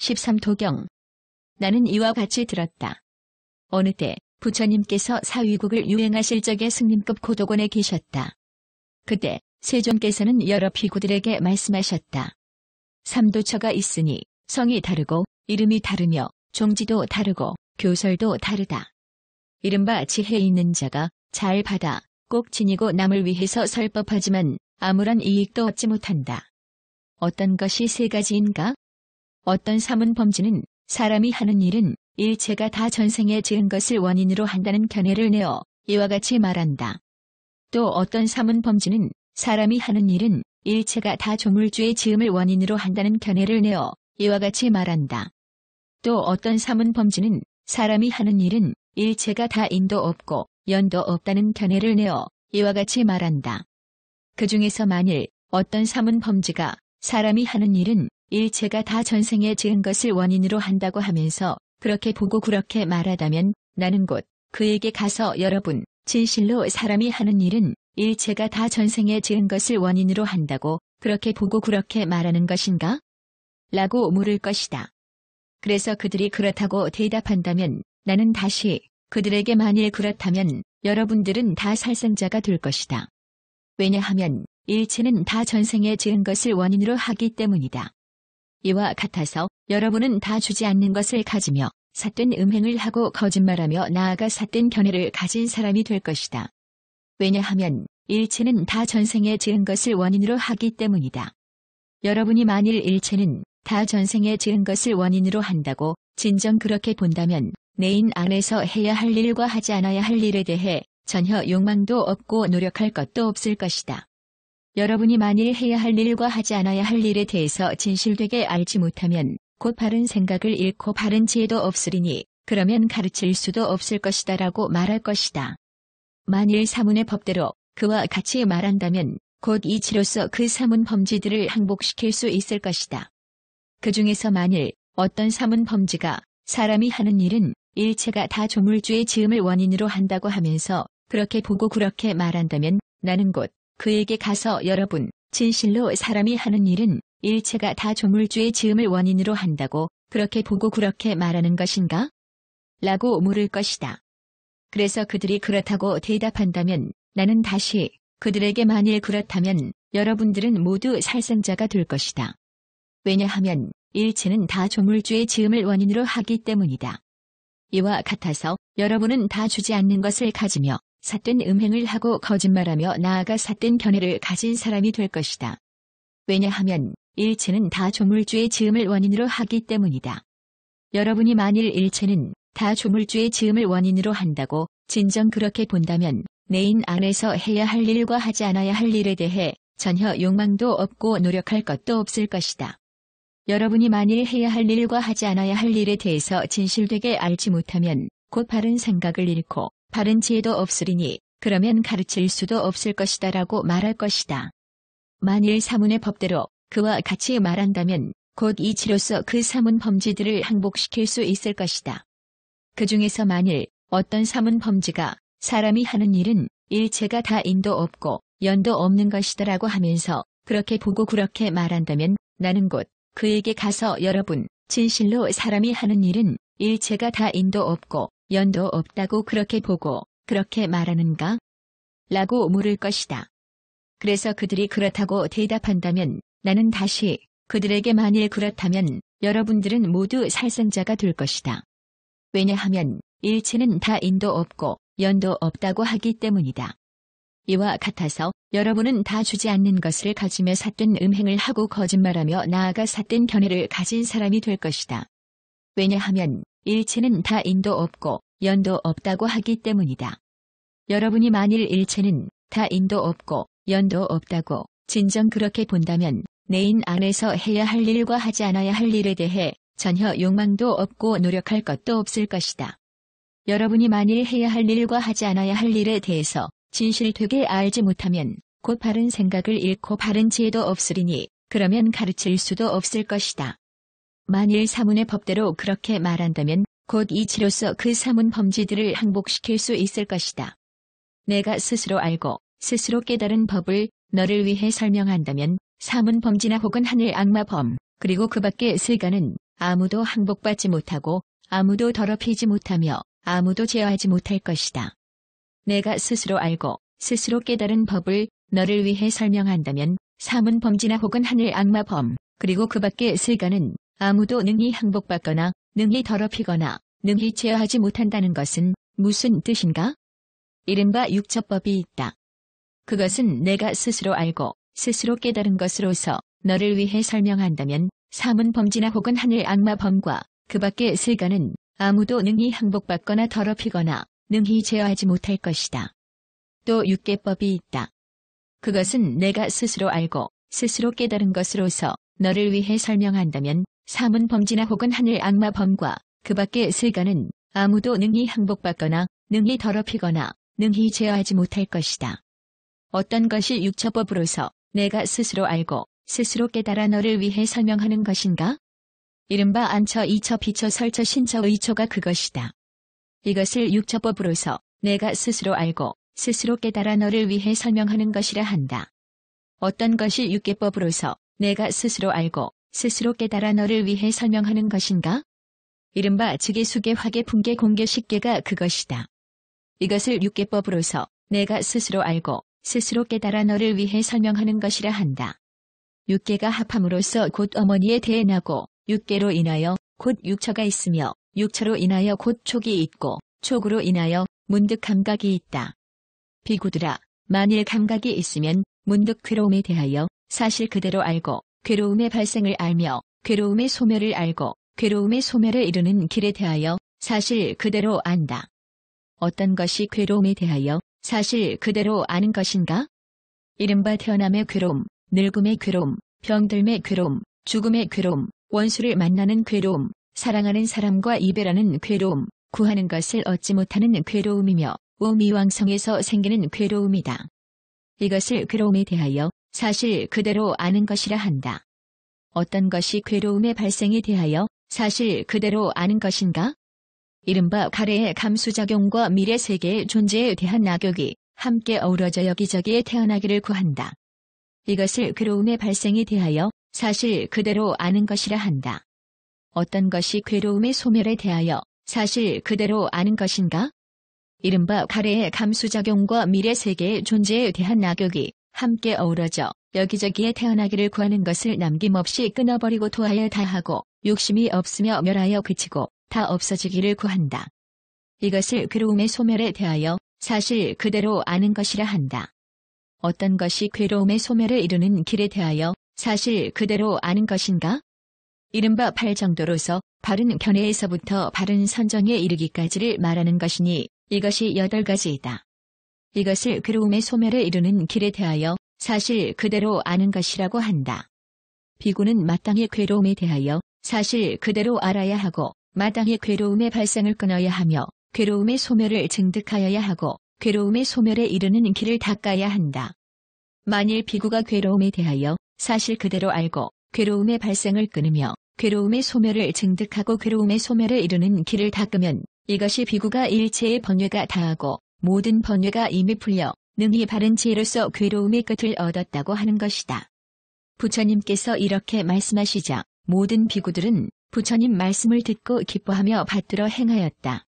13도경 나는 이와 같이 들었다. 어느 때 부처님께서 사위국을 유행하실 적에 승림급 고도원에 계셨다. 그때 세종께서는 여러 비구들에게 말씀하셨다. 삼도처가 있으니 성이 다르고 이름이 다르며 종지도 다르고 교설도 다르다. 이른바 지혜 있는 자가 잘 받아 꼭 지니고 남을 위해서 설법하지만 아무런 이익도 얻지 못한다. 어떤 것이 세 가지인가? 어떤 사문 범지는 사람이 하는 일은 일체가 다 전생에 지은 것을 원인으로 한다는 견해를 내어 이와 같이 말한다. 또 어떤 사문 범지는 사람이 하는 일은 일체가 다 조물주의 지음을 원인으로 한다는 견해를 내어 이와 같이 말한다. 또 어떤 사문 범지는 사람이 하는 일은 일체가 다 인도 없고 연도 없다는 견해를 내어 이와 같이 말한다. 그 중에서 만일 어떤 사문 범지가 사람이 하는 일은 일체가 다 전생에 지은 것을 원인으로 한다고 하면서 그렇게 보고 그렇게 말하다면 나는 곧 그에게 가서 여러분 진실로 사람이 하는 일은 일체가 다 전생에 지은 것을 원인으로 한다고 그렇게 보고 그렇게 말하는 것인가? 라고 물을 것이다. 그래서 그들이 그렇다고 대답한다면 나는 다시 그들에게 만일 그렇다면 여러분들은 다 살생자가 될 것이다. 왜냐하면 일체는 다 전생에 지은 것을 원인으로 하기 때문이다. 이와 같아서 여러분은 다 주지 않는 것을 가지며 삿된 음행을 하고 거짓말하며 나아가 삿된 견해를 가진 사람이 될 것이다. 왜냐하면 일체는 다 전생에 지은 것을 원인으로 하기 때문이다. 여러분이 만일 일체는 다 전생에 지은 것을 원인으로 한다고 진정 그렇게 본다면 내인 안에서 해야 할 일과 하지 않아야 할 일에 대해 전혀 욕망도 없고 노력할 것도 없을 것이다. 여러분이 만일 해야 할 일과 하지 않아야 할 일에 대해서 진실되게 알지 못하면 곧 바른 생각을 잃고 바른 지혜도 없으리니 그러면 가르칠 수도 없을 것이다 라고 말할 것이다. 만일 사문의 법대로 그와 같이 말한다면 곧 이치로서 그 사문 범지들을 항복시킬 수 있을 것이다. 그 중에서 만일 어떤 사문 범지가 사람이 하는 일은 일체가 다 조물주의 지음을 원인으로 한다고 하면서 그렇게 보고 그렇게 말한다면 나는 곧 그에게 가서 여러분, 진실로 사람이 하는 일은 일체가 다 조물주의 지음을 원인으로 한다고 그렇게 보고 그렇게 말하는 것인가? 라고 물을 것이다. 그래서 그들이 그렇다고 대답한다면 나는 다시 그들에게 만일 그렇다면 여러분들은 모두 살생자가 될 것이다. 왜냐하면 일체는 다 조물주의 지음을 원인으로 하기 때문이다. 이와 같아서 여러분은 다 주지 않는 것을 가지며 삿된 음행을 하고 거짓말하며 나아가 삿된 견해를 가진 사람이 될 것이다. 왜냐하면 일체는 다 조물주의 지음을 원인으로 하기 때문이다. 여러분이 만일 일체는 다 조물주의 지음을 원인으로 한다고 진정 그렇게 본다면 내인 안에서 해야 할 일과 하지 않아야 할 일에 대해 전혀 욕망도 없고 노력할 것도 없을 것이다. 여러분이 만일 해야 할 일과 하지 않아야 할 일에 대해서 진실되게 알지 못하면 곧 바른 생각을 잃고 바른 지혜도 없으리니 그러면 가르칠 수도 없을 것이다 라고 말할 것이다. 만일 사문의 법대로 그와 같이 말한다면 곧 이치로서 그 사문 범지들을 항복시킬 수 있을 것이다. 그 중에서 만일 어떤 사문 범지가 사람이 하는 일은 일체가 다 인도 없고 연도 없는 것이다라고 하면서 그렇게 보고 그렇게 말한다면 나는 곧 그에게 가서 여러분 진실로 사람이 하는 일은 일체가 다 인도 없고 연도 없다고 그렇게 보고 그렇게 말하는가? 라고 물을 것이다. 그래서 그들이 그렇다고 대답한다면 나는 다시 그들에게 만일 그렇다면 여러분들은 모두 살생자가 될 것이다. 왜냐하면 일체는 다 인도 없고 연도 없다고 하기 때문이다. 이와 같아서 여러분은 다 주지 않는 것을 가지며 삿된 음행을 하고 거짓말하며 나아가 삿된 견해를 가진 사람이 될 것이다. 왜냐하면 일체는 다 인도 없고 연도 없다고 하기 때문이다. 여러분이 만일 일체는 다 인도 없고 연도 없다고 진정 그렇게 본다면 내인 안에서 해야 할 일과 하지 않아야 할 일에 대해 전혀 욕망도 없고 노력할 것도 없을 것이다. 여러분이 만일 해야 할 일과 하지 않아야 할 일에 대해서 진실되게 알지 못하면 곧 바른 생각을 잃고 바른 지혜도 없으리니 그러면 가르칠 수도 없을 것이다. 만일 사문의 법대로 그렇게 말한다면 곧 이치로서 그 삼은 범죄들을 항복시킬 수 있을 것이다. 내가 스스로 알고 스스로 깨달은 법을 너를 위해 설명한다면 삼은 범지나 혹은 하늘 악마범 그리고 그 밖의 세간은 아무도 항복받지 못하고 아무도 더럽히지 못하며 아무도 제어하지 못할 것이다. 내가 스스로 알고 스스로 깨달은 법을 너를 위해 설명한다면 삼은 범지나 혹은 하늘 악마범 그리고 그 밖의 세간은 아무도 능히 항복받거나 능히 더럽히거나 능히 제어하지 못한다는 것은 무슨 뜻인가? 이른바 육처법이 있다. 그것은 내가 스스로 알고 스스로 깨달은 것으로서 너를 위해 설명한다면 사문 범지나 혹은 하늘 악마 범과 그 밖의 세가는 아무도 능히 항복받거나 더럽히거나 능히 제어하지 못할 것이다. 또 육계법이 있다. 그것은 내가 스스로 알고 스스로 깨달은 것으로서 너를 위해 설명한다면 사문 범지나 혹은 하늘 악마 범과 그 밖의 슬가는 아무도 능히 항복받거나 능히 더럽히거나 능히 제어하지 못할 것이다. 어떤 것이 육처법으로서 내가 스스로 알고 스스로 깨달아 너를 위해 설명하는 것인가? 이른바 안처, 이처, 비처, 설처, 신처, 의처가 그것이다. 이것을 육처법으로서 내가 스스로 알고 스스로 깨달아 너를 위해 설명하는 것이라 한다. 어떤 것이 육계법으로서 내가 스스로 알고 스스로 깨달아 너를 위해 설명하는 것인가? 이른바 지의수계화계붕괴 공개식계가 그것이다. 이것을 육계법으로서 내가 스스로 알고 스스로 깨달아 너를 위해 설명하는 것이라 한다. 육계가 합함으로써 곧 어머니에 대해 나고 육계로 인하여 곧 육처가 있으며 육처로 인하여 곧 촉이 있고 촉으로 인하여 문득 감각이 있다. 비구들아 만일 감각이 있으면 문득 괴로움에 대하여 사실 그대로 알고 괴로움의 발생을 알며 괴로움의 소멸을 알고 괴로움의 소멸에 이르는 길에 대하여 사실 그대로 안다. 어떤 것이 괴로움에 대하여 사실 그대로 아는 것인가? 이른바 태어남의 괴로움, 늙음의 괴로움, 병들매 괴로움, 죽음의 괴로움, 원수를 만나는 괴로움, 사랑하는 사람과 이별하는 괴로움, 구하는 것을 얻지 못하는 괴로움이며 우미왕성에서 생기는 괴로움이다. 이것을 괴로움에 대하여 사실 그대로 아는 것이라 한다. 어떤 것이 괴로움의 발생에 대하여 사실 그대로 아는 것인가? 이른바 가래의 감수작용과 미래 세계의 존재에 대한 악역이 함께 어우러져 여기저기에 태어나기를 구한다. 이것을 괴로움의 발생에 대하여 사실 그대로 아는 것이라 한다. 어떤 것이 괴로움의 소멸에 대하여 사실 그대로 아는 것인가? 이른바 가래의 감수작용과 미래 세계의 존재에 대한 악역이 함께 어우러져 여기저기에 태어나기를 구하는 것을 남김없이 끊어버리고 토하여 다하고 욕심이 없으며 멸하여 그치고 다 없어지기를 구한다. 이것을 괴로움의 소멸에 대하여 사실 그대로 아는 것이라 한다. 어떤 것이 괴로움의 소멸을 이루는 길에 대하여 사실 그대로 아는 것인가? 이른바 팔 정도로서 바른 견해에서부터 바른 선정에 이르기까지를 말하는 것이니 이것이 여덟 가지이다. 이것을 괴로움의 소멸에 이르는 길에 대하여 사실 그대로 아는 것이라고 한다. 비구는 마땅히 괴로움에 대하여 사실 그대로 알아야 하고 마땅히 괴로움의 발생을 끊어야 하며 괴로움의 소멸을 증득하여야 하고 괴로움의 소멸에 이르는 길을 닦아야 한다. 만일 비구가 괴로움에 대하여 사실 그대로 알고 괴로움의 발생을 끊으며 괴로움의 소멸을 증득하고 괴로움의 소멸에 이르는 길을 닦으면 이것이 비구가 일체의 번뇌가 다하고 모든 번뇌가 이미 풀려 능히 바른 지혜로서 괴로움의 끝을 얻었다고 하는 것이다. 부처님께서 이렇게 말씀하시자 모든 비구들은 부처님 말씀을 듣고 기뻐하며 받들어 행하였다.